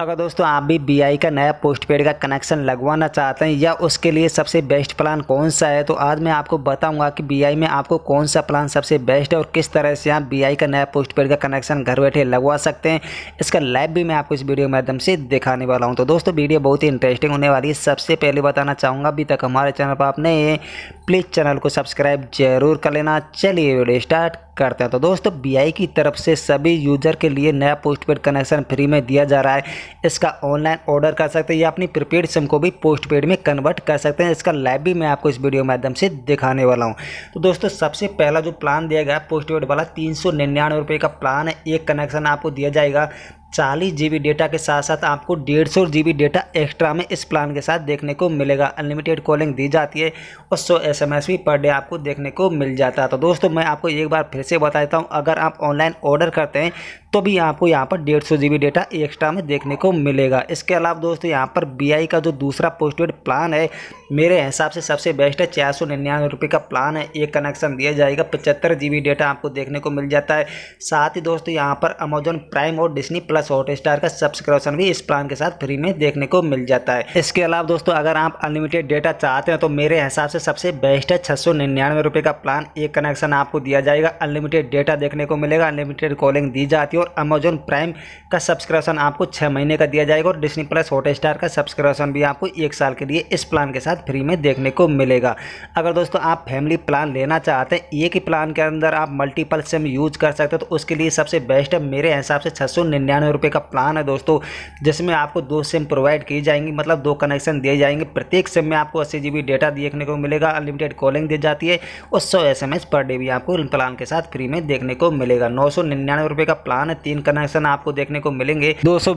अगर दोस्तों आप भी बी का नया पोस्ट पेड का कनेक्शन लगवाना चाहते हैं या उसके लिए सबसे बेस्ट प्लान कौन सा है तो आज मैं आपको बताऊंगा कि बी में आपको कौन सा प्लान सबसे बेस्ट है और किस तरह से आप बी का नया पोस्ट पेड का कनेक्शन घर बैठे लगवा सकते हैं इसका लाइव भी मैं आपको इस वीडियो के माध्यम से दिखाने वाला हूँ तो दोस्तों वीडियो बहुत ही इंटरेस्टिंग होने वाली है सबसे पहले बताना चाहूँगा अभी तक हमारे चैनल पर आपने प्लीज़ चैनल को सब्सक्राइब जरूर कर लेना चलिए वीडियो स्टार्ट करते हैं तो दोस्तों बीआई की तरफ से सभी यूज़र के लिए नया पोस्टपेड कनेक्शन फ्री में दिया जा रहा है इसका ऑनलाइन ऑर्डर कर सकते हैं या अपनी प्रीपेड सिम को भी पोस्टपेड में कन्वर्ट कर सकते हैं इसका लाइव भी मैं आपको इस वीडियो माध्यम से दिखाने वाला हूँ तो दोस्तों सबसे पहला जो प्लान दिया गया पोस्टपेड वाला तीन सौ निन्यानवे रुपये का प्लान है एक कनेक्शन आपको दिया जाएगा चालीस जी डेटा के साथ साथ आपको डेढ़ सौ जी डेटा एक्स्ट्रा में इस प्लान के साथ देखने को मिलेगा अनलिमिटेड कॉलिंग दी जाती है और सौ एस भी पर डे आपको देखने को मिल जाता है तो दोस्तों मैं आपको एक बार फिर से बता देता हूँ अगर आप ऑनलाइन ऑर्डर करते हैं तो भी आपको यहाँ पर डेढ़ सौ डेटा एक्स्ट्रा में देखने को मिलेगा इसके अलावा दोस्तों यहाँ पर बी का जो दूसरा पोस्टपेड प्लान है मेरे हिसाब से सबसे बेस्ट है चार सौ निन्यानवे रुपये का प्लान है एक कनेक्शन दिया जाएगा पचहत्तर जी डेटा आपको देखने को मिल जाता है साथ ही दोस्तों यहाँ पर अमेजोन प्राइम और Disney plus plus Hotstar का सब्सक्रिप्शन भी इस प्लान के साथ फ्री में देखने को मिल जाता है इसके अलावा दोस्तों अगर आप अनलिमिटेड डेटा चाहते हैं तो मेरे हिसाब से सबसे बेस्ट है छह सौ का प्लान एक कनेक्शन आपको दिया जाएगा अनलिमिटेड डेटा देखने को मिलेगा अनलिमिटेड कॉलिंग दी जाती है और अमेजोन प्राइम का सब्सक्रिप्शन आपको छह महीने का दिया जाएगा और डिस्नी प्लस हॉटस्टार का सब्सक्रिप्शन भी आपको एक साल के लिए इस प्लान के साथ फ्री में देखने को मिलेगा अगर दोस्तों आप फैमिली प्लान लेना चाहते हैं एक ही प्लान के अंदर आप मल्टीपल सिम यूज कर सकते हैं तो उसके लिए सबसे बेस्ट है मेरे हिसाब से छः नौ रुपये का प्लान है दोस्तों जिसमें आपको दो सिम प्रोवाइड की जाएंगी मतलब दो कनेक्शन दिए जाएंगे प्रत्येक सिम में आपको अस्सी जी डेटा देखने को मिलेगा अनलिमिटेड कॉलिंग दी जाती है और सौ एस पर डे भी आपको प्लान के साथ फ्री में देखने को मिलेगा नौ सौ का प्लान है तीन कनेक्शन आपको देखने को मिलेंगे दो सौ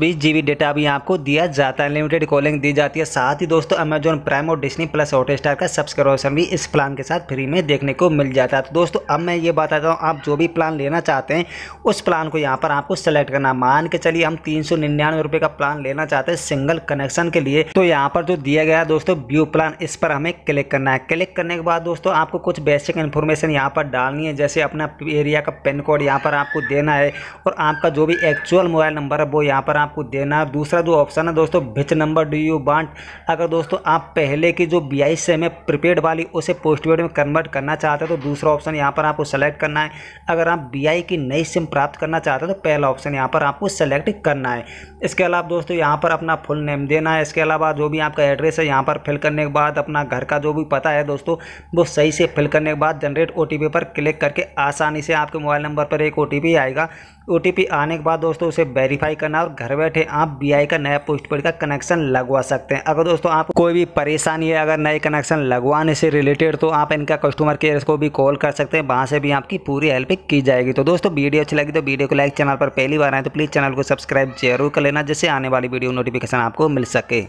डेटा भी आपको दिया जाता है अनलिमिटेड कॉलिंग दी जाती है साथ ही दोस्तों अमेजोन प्राइम और डिस्नी प्लस हॉटस्टार का सब्सक्रिप्शन भी इस प्लान के साथ फ्री में देखने को मिल जाता है तो दोस्तों अब मैं ये बताता हूँ आप जो भी प्लान लेना चाहते हैं उस प्लान को यहाँ पर आपको सेलेक्ट करना मान के चलिए हम तीन सौ निन्यानवे रुपए का प्लान लेना चाहते हैं सिंगल कनेक्शन के लिए तो यहाँ पर जो दिया गया दोस्तों व्यू प्लान इस पर हमें क्लिक करना है क्लिक करने के बाद दोस्तों आपको कुछ बेसिक इन्फॉर्मेशन यहाँ पर डालनी है जैसे अपना एरिया का पिन कोड यहाँ पर आपको देना है और आपका जो भी एक्चुअल मोबाइल नंबर है वो यहाँ पर आपको देना है दूसरा जो ऑप्शन है दोस्तों भिच नंबर डू यू बांट अगर दोस्तों आप पहले की जो बी आई सिम में प्रीपेड वाली उसे पोस्टपेड में कन्वर्ट करना चाहते हैं तो दूसरा ऑप्शन यहाँ पर आपको सेलेक्ट करना है अगर आप बी की नई सिम प्राप्त करना चाहते हैं तो पहला ऑप्शन यहाँ पर आपको सेलेक्ट सेलेक्ट करना है इसके अलावा दोस्तों यहाँ पर अपना फुल नेम देना है इसके अलावा जो भी आपका एड्रेस है यहाँ पर फिल करने के बाद अपना घर का जो भी पता है दोस्तों वो सही से फिल करने के बाद जनरेट ओ पर क्लिक करके आसानी से आपके मोबाइल नंबर पर एक ओ आएगा ओ आने के बाद दोस्तों उसे वेरीफाई करना और घर बैठे आप बी का नया पोस्टपेड का कनेक्शन लगवा सकते हैं अगर दोस्तों आप कोई भी परेशानी है अगर नए कनेक्शन लगवाने से रिलेटेड तो आप इनका कस्टमर केयर को भी कॉल कर सकते हैं वहाँ से भी आपकी पूरी हेल्प की जाएगी तो दोस्तों वीडियो अच्छी लगी तो वीडियो को लाइक चैनल पर पहली बार आए तो प्लीज़ चैनल को को सब्सक्राइब जरूर कर लेना जैसे आने वाली वीडियो नोटिफिकेशन आपको मिल सके